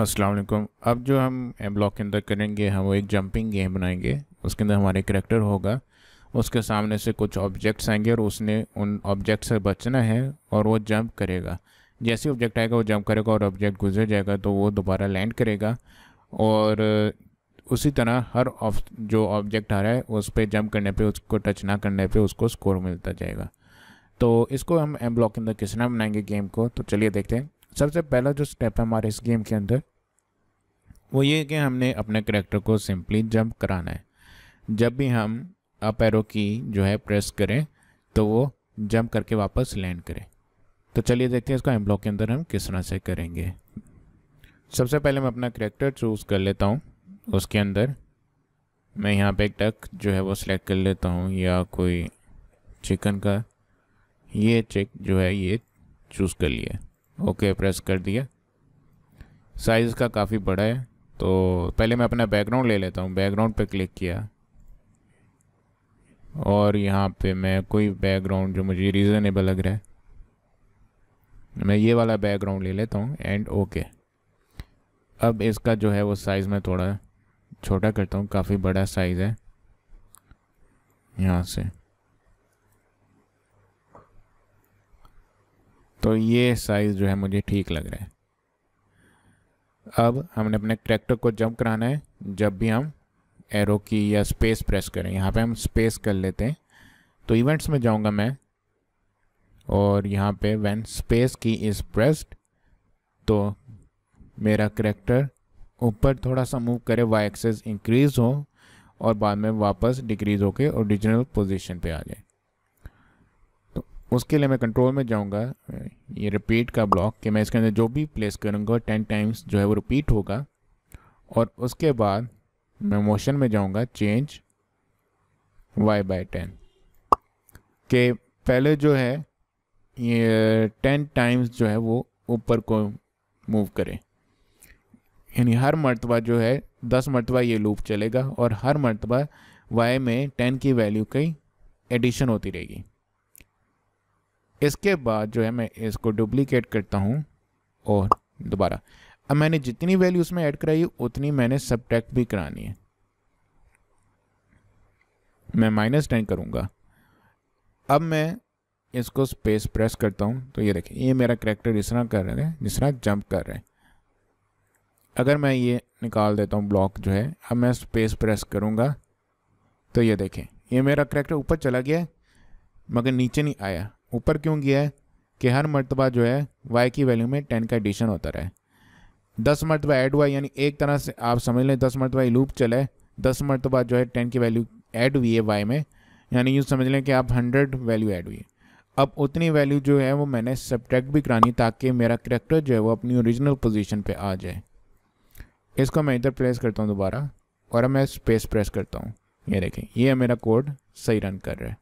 अस्सलाम वालेकुम अब जो हम एम ब्लॉक के अंदर करेंगे हम वो एक जंपिंग गेम बनाएंगे उसके अंदर हमारे करेक्टर होगा उसके सामने से कुछ ऑब्जेक्ट्स आएंगे और उसने उन ऑब्जेक्ट से बचना है और वो जंप करेगा जैसे ऑब्जेक्ट आएगा वो जंप करेगा और ऑब्जेक्ट गुजर जाएगा तो वो दोबारा लैंड करेगा और उसी तरह हर ऑफ जो ऑब्जेक्ट आ रहा है उस पर जंप करने पर उसको टच ना करने पर उसको स्कोर मिलता जाएगा तो इसको हम एम ब्लॉक के अंदर किस तरह बनाएंगे गेम को तो चलिए देखते हैं सबसे पहला जो स्टेप है हमारे इस गेम के अंदर वो ये कि हमने अपने करेक्टर को सिंपली जंप कराना है जब भी हम अपैरो की जो है प्रेस करें तो वो जंप करके वापस लैंड करें तो चलिए देखते हैं इसको एम ब्लॉक के अंदर हम किस तरह से करेंगे सबसे पहले मैं अपना करेक्टर चूज़ कर लेता हूँ उसके अंदर मैं यहाँ पे एक टक जो है वो सिलेक्ट कर लेता हूँ या कोई चिकन का ये चेक जो है ये चूज़ कर लिया ओके प्रेस कर दिया साइज़ का काफ़ी बड़ा है तो पहले मैं अपना बैकग्राउंड ले लेता हूँ बैकग्राउंड पे क्लिक किया और यहाँ पे मैं कोई बैकग्राउंड जो मुझे रीज़नेबल लग रहा है मैं ये वाला बैकग्राउंड ले लेता हूँ एंड ओके अब इसका जो है वो साइज़ मैं थोड़ा छोटा करता हूँ काफ़ी बड़ा साइज़ है यहाँ से तो ये साइज़ जो है मुझे ठीक लग रहा है अब हमने अपने करेक्टर को जंप कराना है जब भी हम एरो की या स्पेस प्रेस करें यहाँ पे हम स्पेस कर लेते हैं तो इवेंट्स में जाऊँगा मैं और यहाँ पे when space key is pressed तो मेरा करेक्टर ऊपर थोड़ा सा मूव करे वाई एक्सेस इंक्रीज़ हो और बाद में वापस डिक्रीज़ होकर ओरिजिनल पोजीशन पे आ जाए उसके लिए मैं कंट्रोल में जाऊंगा ये रिपीट का ब्लॉक कि मैं इसके अंदर जो भी प्लेस करूंगा टेन टाइम्स जो है वो रिपीट होगा और उसके बाद मैं मोशन में जाऊंगा चेंज वाई बाई टेन के पहले जो है ये टेन टाइम्स जो है वो ऊपर को मूव करें यानी हर मरतबा जो है दस मरतबा ये लूप चलेगा और हर मरतबा वाई में टेन की वैल्यू की एडिशन होती रहेगी इसके बाद जो है मैं इसको डुप्लीकेट करता हूँ और दोबारा अब मैंने जितनी वैल्यू उसमें ऐड कराई उतनी मैंने सब्ट्रैक्ट भी करानी है मैं माइनस टेन करूँगा अब मैं इसको स्पेस प्रेस करता हूँ तो ये देखें ये मेरा करेक्टर इस तरह कर रहा है जिस तरह जंप कर रहे हैं अगर मैं ये निकाल देता हूँ ब्लॉक जो है अब मैं स्पेस प्रेस करूँगा तो ये देखें ये मेरा करेक्टर ऊपर चला गया मगर नीचे नहीं आया ऊपर क्यों किया है कि हर मरतबा जो है वाई की वैल्यू में टेन का एडिशन होता रहे दस मरतबा ऐड हुआ यानी एक तरह से आप समझ लें दस मरतबा लूप चले दस मरतबा जो है टेन की वैल्यू ऐड हुई है वाई में यानी यूँ समझ लें कि आप हंड्रेड वैल्यू ऐड हुई है अब उतनी वैल्यू जो है वो मैंने सब्ट्रैक्ट भी करानी ताकि मेरा करेक्टर जो है वो अपनी ओरिजिनल पोजीशन पे आ जाए इसको मैं इधर प्रेस करता हूँ दोबारा और अब मैं स्पेस प्रेस करता हूँ ये देखें ये मेरा कोड सही रन कर रहा है